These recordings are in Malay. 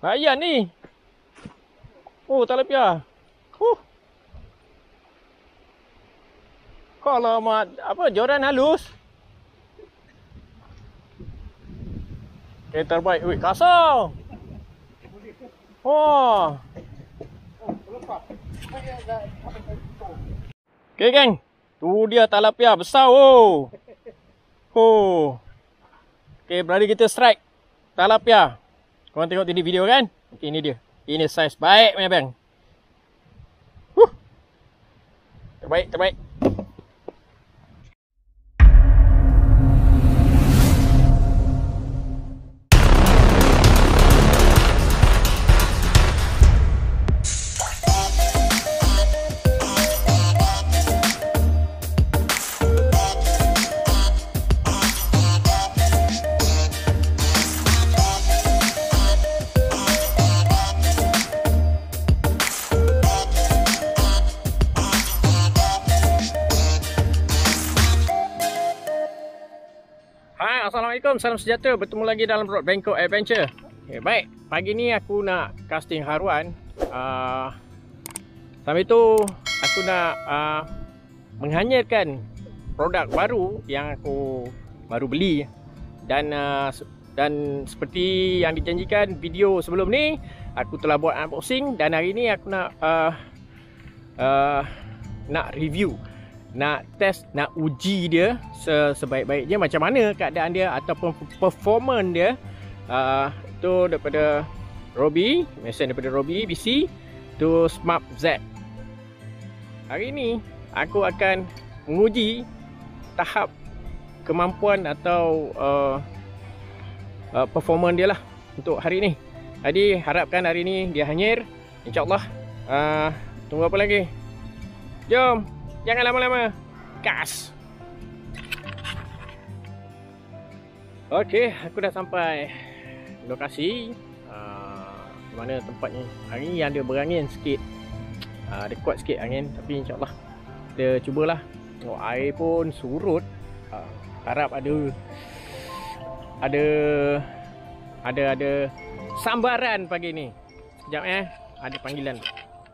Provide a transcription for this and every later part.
Mak ni. Oh, tak lepia. Lah. Huh. Kalau mak, apa, joran halus. Okay, terbaik. Wih, kasar. Oh. Okay, geng. Tu dia talapia lah. besar. Oh. Oh. Okay, berani kita strike. Talapia. Lah. Korang tengok tadi video kan? Okay, ini dia. Ini saiz baik punya bang. Huh. Terbaik, terbaik. Assalamualaikum, salam sejahtera. Bertemu lagi dalam Road Bangkok Adventure. Okay, baik, pagi ni aku nak casting haruan. Uh, sambil tu, aku nak uh, ah, menghanyarkan produk baru yang aku baru beli. Dan uh, dan seperti yang dijanjikan video sebelum ni, aku telah buat unboxing dan hari ni aku nak uh, uh, nak review nak test nak uji dia se sebaik-baiknya macam mana keadaan dia ataupun performance dia uh, tu daripada Robi mesin daripada Robi BC tu Smart Z hari ini aku akan menguji tahap kemampuan atau uh, uh, performance dia lah untuk hari ini jadi harapkan hari ini dia hanyir insyaAllah uh, tunggu apa lagi jom jom Jangan lama-lama. Gas. Okey, aku dah sampai lokasi uh, mana tempat ni. Hari ni ada berangin sikit. Uh, ah, ada kuat sikit angin tapi insyaAllah kita cubalah. Oh, air pun surut. Uh, harap ada ada ada ada sambaran pagi ni. Sekejap eh, ada panggilan.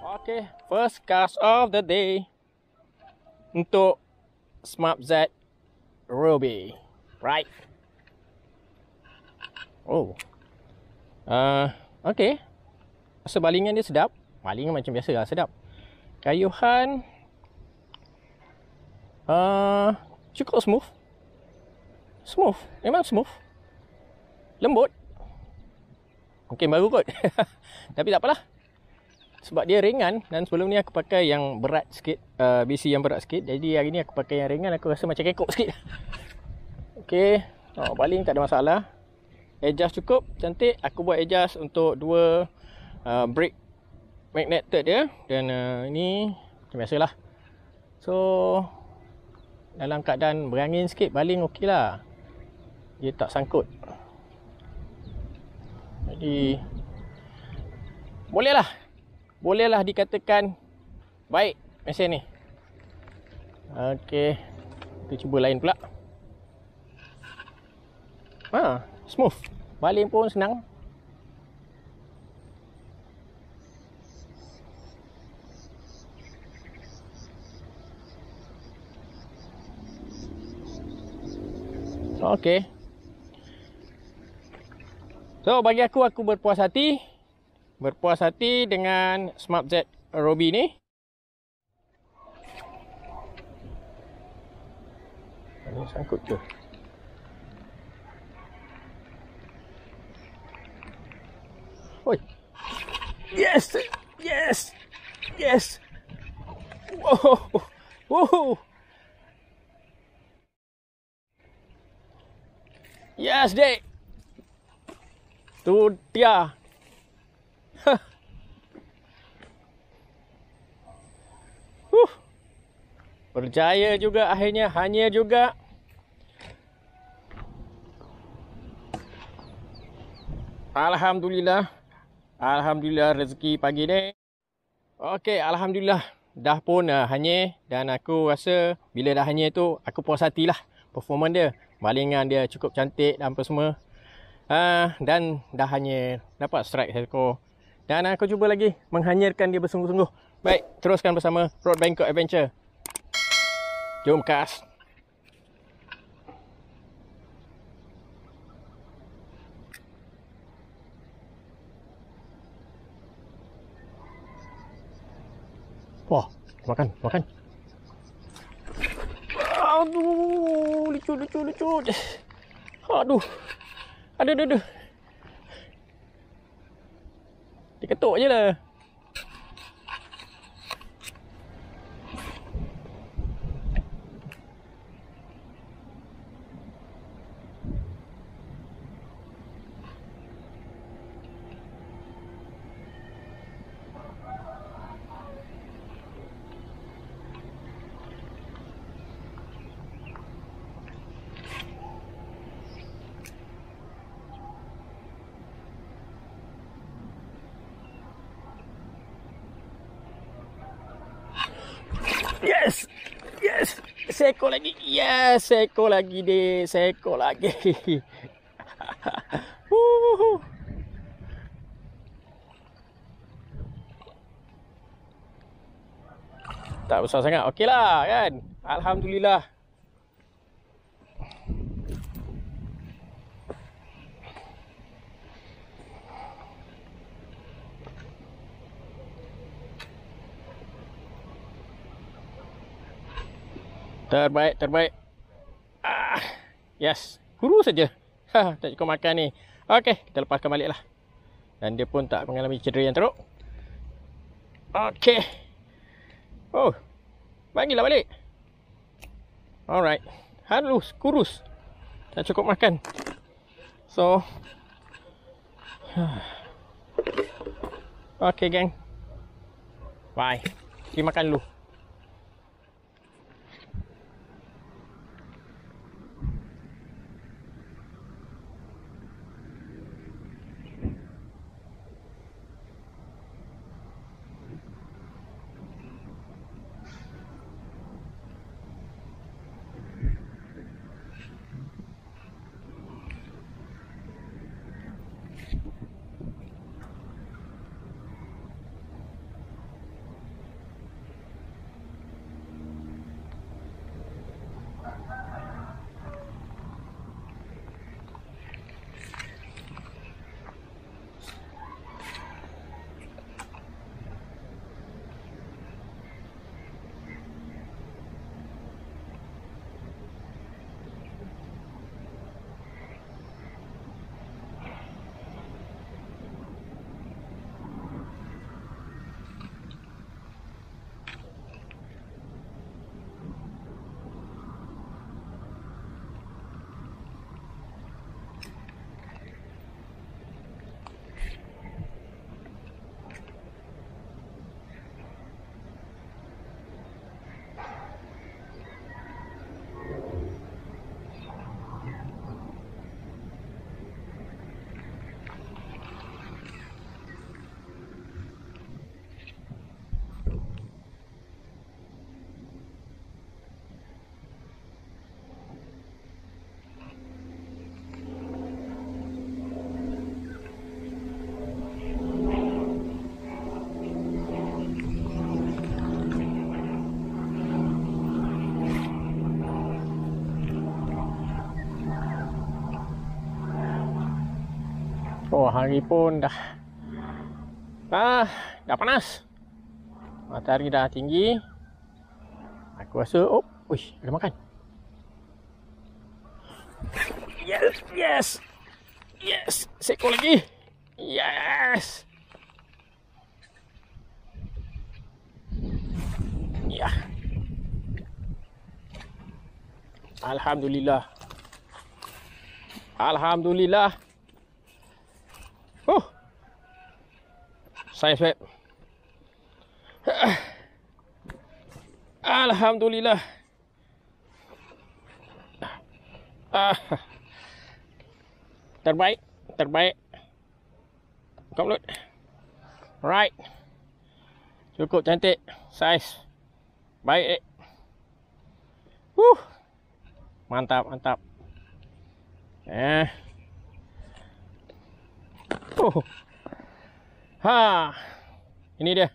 Okey, first cast of the day untuk Smart Z Ruby, right? Oh, ah, uh, okay. Sebalingan dia sedap. Malingan macam biasa lah, sedap. Kayuhan, ah, uh, cukup smooth. Smooth, memang smooth. Lembut. Mungkin baru kot. Tapi tak apalah sebab dia ringan dan sebelum ni aku pakai yang berat sikit uh, BC yang berat sikit jadi hari ni aku pakai yang ringan aku rasa macam kekok sikit Okey, oh, baling tak ada masalah adjust cukup cantik aku buat adjust untuk dua uh, brake magnet dia dan uh, ini macam biasalah so dalam keadaan berangin sikit baling okey lah dia tak sangkut jadi boleh lah bolehlah dikatakan baik mesin ni. Okey. Kita cuba lain pula. Ha, smooth. Baling pun senang. Okey. So bagi aku aku berpuas hati berpuas hati dengan Smart Z Robi ni. Ini sangkut tu. Oi. Yes. Yes. Yes. Wow. Wow. Yes, Dek. Tu dia. Berjaya juga akhirnya hanya juga Alhamdulillah Alhamdulillah rezeki pagi ni Okey Alhamdulillah Dah pun uh, hanya Dan aku rasa bila dah hanya tu Aku puas hatilah performance dia balingan dia cukup cantik dan apa semua uh, Dan dah hanya dapat strike saya helco Dan aku cuba lagi menghanyarkan dia bersungguh-sungguh Baik teruskan bersama Road Bangkok Adventure Doom cast. Wah, makan, makan. Aduh, lucu, lucu, lucu. Aduh, aduh, aduh. aduh. Diketuk je lah. Yes. Yes. Seekor lagi. Yes, seekor lagi deh. Seekor lagi. tak besar sangat. Okeylah kan. Alhamdulillah. Terbaik, terbaik. Ah, yes, kurus saja. Ha, tak cukup makan ni. Okey, kita lepaskan lah. Dan dia pun tak mengalami cedera yang teruk. Okey. Oh. Bagilah balik. Alright. Halus, kurus. Tak cukup makan. So. okey gang. Bye. Pergi makan dulu. Oh, hari pun dah dah, dah panas. Matahari dah tinggi. Aku rasa, oh, wih, ada makan. Yes, yes. Yes, sekali lagi. Yes. Ya. Alhamdulillah. Alhamdulillah. Saya sweep. Alhamdulillah. Terbaik, terbaik. Komplit. Right. Cukup cantik. Size. Baik. Eh. Wuh. Mantap, mantap. Eh. Oh. Ha. Ini dia.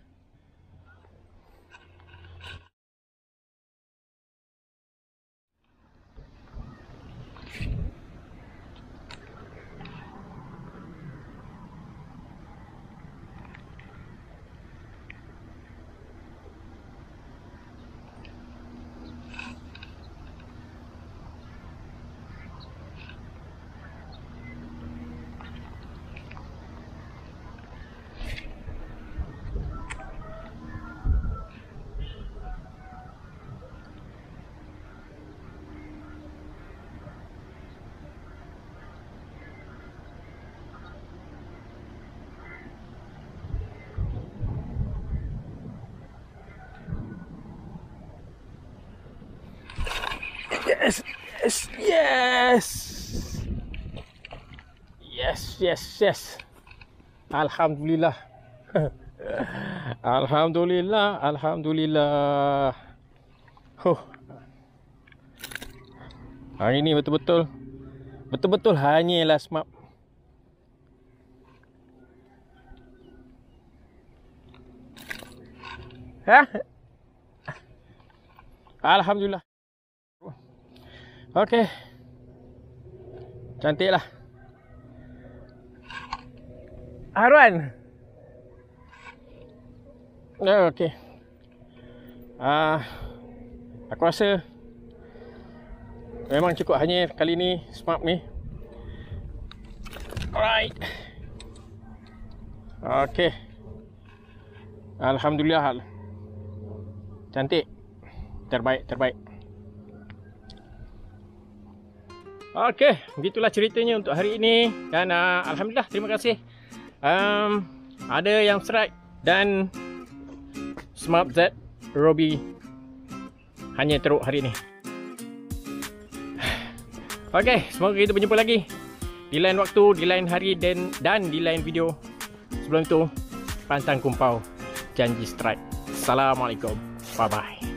yes, yes, yes, yes, yes, yes, alhamdulillah, alhamdulillah, alhamdulillah, huh. hari ni betul-betul, betul-betul hanya last map. Ha? Alhamdulillah. Okey. Cantiklah. Haruan. Ya, oh, Ah uh, aku rasa memang cukup hanya kali ni smart ni. Alright. Okey. Alhamdulillah. Cantik. Terbaik, terbaik. Okey, begitulah ceritanya untuk hari ini dan uh, alhamdulillah terima kasih. Um, ada yang strike dan Smart Z Robi hanya teruk hari ini. Okey, semoga kita berjumpa lagi di lain waktu, di lain hari dan dan di lain video. Sebelum itu, pantang kumpau janji strike. Assalamualaikum. Bye bye.